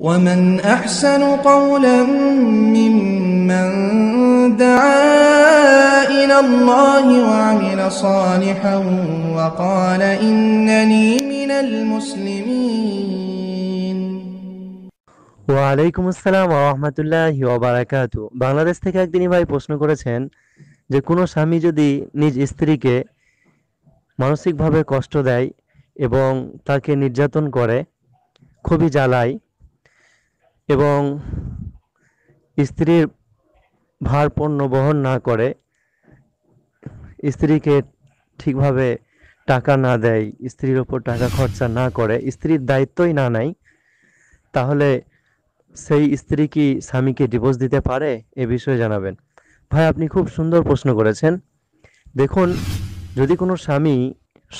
ومن أحسن قولا ممن دعا إلى الله وعمل صالحا وقال إنني من المسلمين ওয়ালাইকুম আসসালাম রহমতুল্লাহ ওবারাকাত বাংলাদেশ থেকে একদিনই ভাই প্রশ্ন করেছেন যে কোনো স্বামী যদি নিজ স্ত্রীকে মানসিকভাবে কষ্ট দেয় এবং তাকে নির্যাতন করে খুবই জ্বালায় এবং স্ত্রীর ভার পণ্য বহন না করে স্ত্রীকে ঠিকভাবে টাকা না দেয় স্ত্রীর ওপর টাকা খরচা না করে স্ত্রীর দায়িত্বই না নেয় তাহলে সেই স্ত্রী কি স্বামীকে ডিভোর্স দিতে পারে এ বিষয়ে জানাবেন ভাই আপনি খুব সুন্দর প্রশ্ন করেছেন দেখুন যদি কোনো স্বামী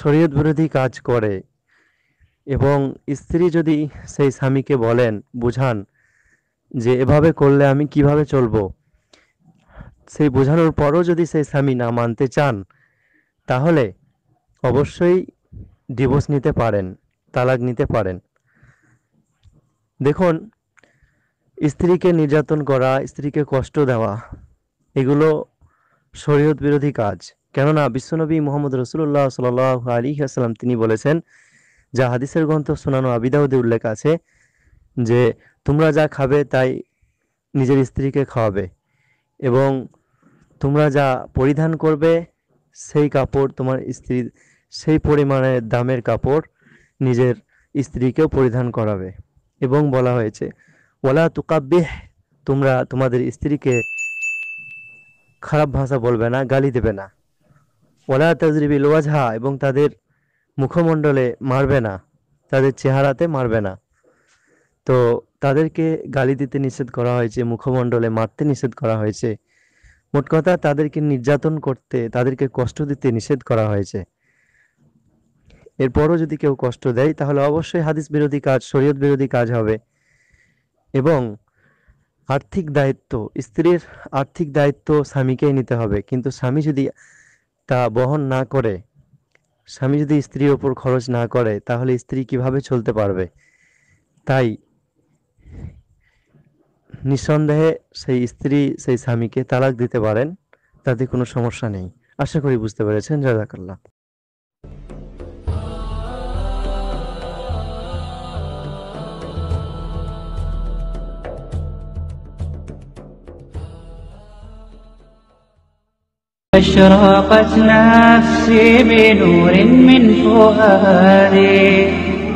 শরীয়ত বিরোধী কাজ করে এবং স্ত্রী যদি সেই স্বামীকে বলেন বুঝান যে এভাবে করলে আমি কিভাবে চলবো সেই বোঝানোর পরও যদি সেই স্বামী না মানতে চান তাহলে অবশ্যই ডিভোর্স নিতে পারেন তালাক নিতে পারেন দেখুন স্ত্রীকে নির্যাতন করা স্ত্রীকে কষ্ট দেওয়া এগুলো শরীয়ত বিরোধী কাজ কেননা বিশ্বনবী মোহাম্মদ রসুল্লাহ সাল আলী আসসালাম তিনি বলেছেন যা হাদিসের গ্রন্থ সোনানো আবিদাউদ্দি উল্লেখ আছে যে তোমরা যা খাবে তাই নিজের স্ত্রীকে খাওয়াবে এবং তোমরা যা পরিধান করবে সেই কাপড় তোমার স্ত্রী সেই পরিমাণে দামের কাপড় নিজের স্ত্রীকেও পরিধান করাবে এবং বলা হয়েছে ওলা তুকাব্যেহ তোমরা তোমাদের স্ত্রীকে খারাপ ভাষা বলবে না গালি দেবে না ওলা তাজরিবি লোয়াঝা এবং তাদের মুখমণ্ডলে মারবে না তাদের চেহারাতে মারবে না তো তাদেরকে গালি দিতে নিষেধ করা হয়েছে মুখমণ্ডলে মারতে নিষেধ করা হয়েছে মোট কথা তাদেরকে নির্যাতন করতে তাদেরকে কষ্ট দিতে নিষেধ করা হয়েছে এরপরও যদি কেউ কষ্ট দেয় তাহলে অবশ্যই হাদিস বিরোধী কাজ শরীয়ত বিরোধী কাজ হবে এবং আর্থিক দায়িত্ব স্ত্রীর আর্থিক দায়িত্ব স্বামীকেই নিতে হবে কিন্তু স্বামী যদি তা বহন না করে স্বামী যদি স্ত্রীর ওপর খরচ না করে তাহলে স্ত্রী কিভাবে চলতে পারবে তাই নিঃসন্দেহে সেই স্ত্রী সেই স্বামীকে তালাক দিতে পারেন তাতে কোনো সমস্যা নেই আশা করি বুঝতে পেরেছেন জাজাকাল্লাহ أشرقت نفسي بنور من فؤادي